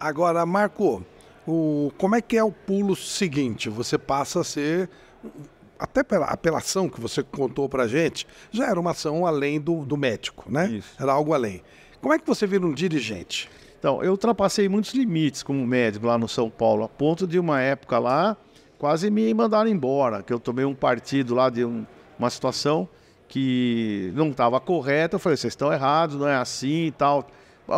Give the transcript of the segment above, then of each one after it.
Agora, Marco, o, como é que é o pulo seguinte? Você passa a ser até pela apelação que você contou para gente, já era uma ação além do, do médico, né? Isso. Era algo além. Como é que você vira um dirigente? Então, eu ultrapassei muitos limites como médico lá no São Paulo, a ponto de uma época lá quase me mandaram embora, que eu tomei um partido lá de um, uma situação que não estava correta. Eu falei, vocês estão errados, não é assim e tal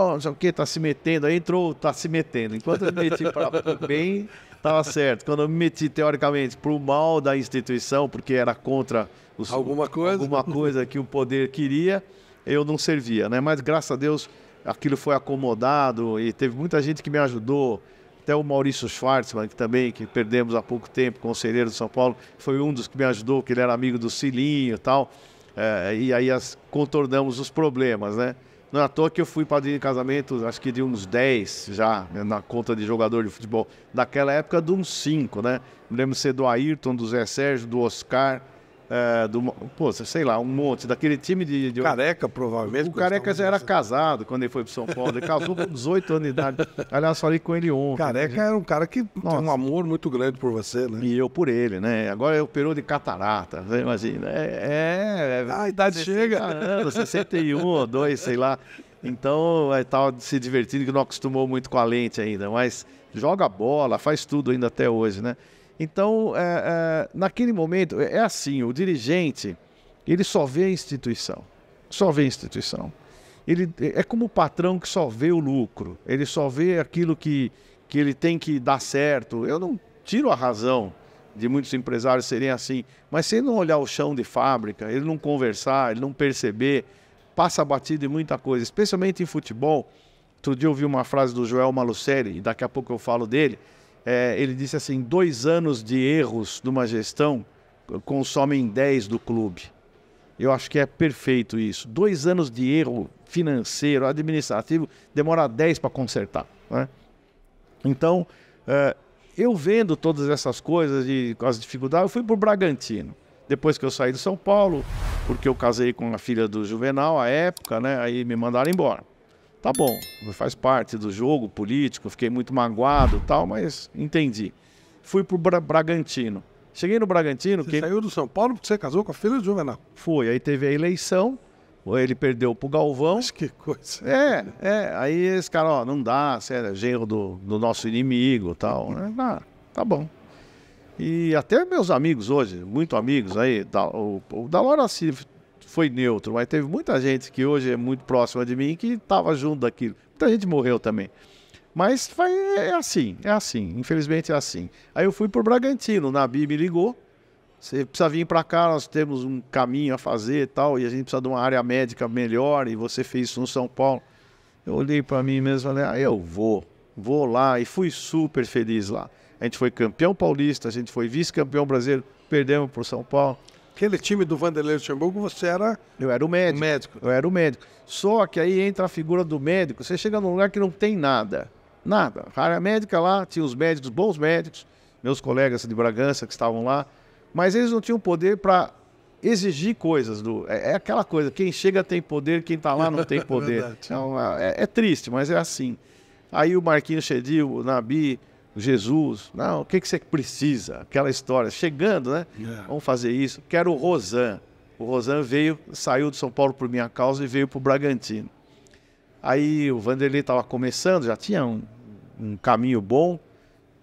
oh, não sei o que, tá se metendo, aí entrou, tá se metendo. Enquanto eu me meti para o bem, estava certo. Quando eu me meti, teoricamente, para o mal da instituição, porque era contra os, alguma, coisa. alguma coisa que o poder queria, eu não servia, né? Mas graças a Deus aquilo foi acomodado e teve muita gente que me ajudou. Até o Maurício Schwartzman, que também, que perdemos há pouco tempo, conselheiro de São Paulo, foi um dos que me ajudou, que ele era amigo do Cilinho e tal. É, e aí as, contornamos os problemas, né? Não é à toa que eu fui padrinho de casamento, acho que de uns 10 já, né, na conta de jogador de futebol. Daquela época, de uns 5, né? Me lembro de ser do Ayrton, do Zé Sérgio, do Oscar, é, do, pô, sei lá, um monte, daquele time de. de... Careca, provavelmente. O Careca já era casado quando ele foi para São Paulo. Ele casou com 18 anos de idade. Aliás, falei com ele ontem. Careca era um cara que Nossa. tem um amor muito grande por você, né? E eu por ele, né? Agora ele é operou de catarata, você né? imagina. É, é. é a idade chega. Anos, 61 ou 2, sei lá. Então, estava é, tá se divertindo, que não acostumou muito com a lente ainda, mas joga bola, faz tudo ainda até hoje, né? Então, é, é, naquele momento, é, é assim: o dirigente ele só vê a instituição, só vê a instituição. Ele é como o patrão que só vê o lucro, ele só vê aquilo que, que ele tem que dar certo. Eu não tiro a razão de muitos empresários serem assim, mas se ele não olhar o chão de fábrica, ele não conversar, ele não perceber, passa batido em muita coisa, especialmente em futebol. Outro dia eu ouvi uma frase do Joel Malucelli, e daqui a pouco eu falo dele é, ele disse assim: dois anos de erros de uma gestão consomem 10 do clube. Eu acho que é perfeito isso. Dois anos de erro financeiro, administrativo, demora 10 para consertar. Né? Então, é, eu vendo todas essas coisas e as dificuldades, eu fui para o Bragantino. Depois que eu saí de São Paulo, porque eu casei com a filha do Juvenal à época, né? Aí me mandaram embora tá bom, faz parte do jogo político, fiquei muito magoado tal, mas entendi. Fui pro Bra Bragantino. Cheguei no Bragantino. Você que... saiu do São Paulo porque você casou com a filha do Juvenal. Foi, aí teve a eleição, ele perdeu pro Galvão. Mas que coisa. É, é. Aí esse cara, ó, não dá, você é genro do, do nosso inimigo tal. Né? Ah, tá bom. E até meus amigos hoje, muito amigos aí, o, o Dalora se foi neutro, mas teve muita gente que hoje é muito próxima de mim que estava junto daquilo. Muita gente morreu também. Mas foi, é, é assim, é assim, infelizmente é assim. Aí eu fui para o Bragantino, o Nabi me ligou. Você precisa vir para cá, nós temos um caminho a fazer e tal, e a gente precisa de uma área médica melhor, e você fez isso no São Paulo. Eu olhei para mim mesmo e falei, ah, eu vou, vou lá, e fui super feliz lá. A gente foi campeão paulista, a gente foi vice-campeão brasileiro, perdemos para o São Paulo. Aquele time do Vanderlei Luxemburgo, você era. Eu era o médico. médico. Eu era o médico. Só que aí entra a figura do médico. Você chega num lugar que não tem nada. Nada. A área médica lá, tinha os médicos, bons médicos, meus colegas de Bragança que estavam lá. Mas eles não tinham poder para exigir coisas. Do, é, é, aquela coisa: quem chega tem poder, quem está lá não tem poder. então, é, é, triste, mas é assim. Aí o Marquinhos Chedil, o Nabi, Jesus, não, o que, que você precisa? Aquela história, chegando, né? Yeah. É. Vamos fazer isso. Quero o Rosan. O Rosan veio, saiu de São Paulo por minha causa e veio para o Bragantino. Aí o Vanderlei estava começando, já tinha um, um caminho bom,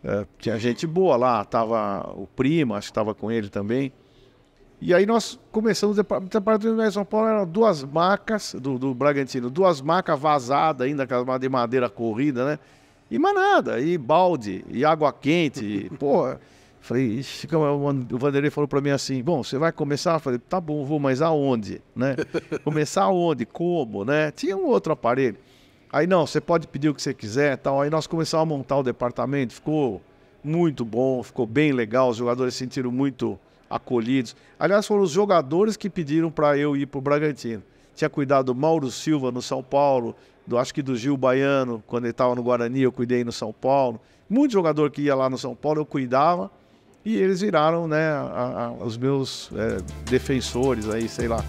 é, tinha gente boa lá, tava o primo, acho que estava com ele também. E aí nós começamos, o departamento de São Paulo eram duas macas do, do Bragantino, duas macas vazadas ainda, aquelas de madeira corrida, né? E manada, nada, e balde, e água quente, e, porra. Falei, ixi, é o Vanderlei falou para mim assim, bom, você vai começar? falei, tá bom, vou, mas aonde, né? Começar aonde, como, né? Tinha um outro aparelho. Aí, não, você pode pedir o que você quiser tal. Aí nós começamos a montar o departamento, ficou muito bom, ficou bem legal, os jogadores se sentiram muito acolhidos. Aliás, foram os jogadores que pediram para eu ir para o Bragantino tinha cuidado do Mauro Silva no São Paulo, do, acho que do Gil Baiano, quando ele estava no Guarani, eu cuidei no São Paulo. Muito jogador que ia lá no São Paulo, eu cuidava. E eles viraram né, a, a, os meus é, defensores aí, sei lá.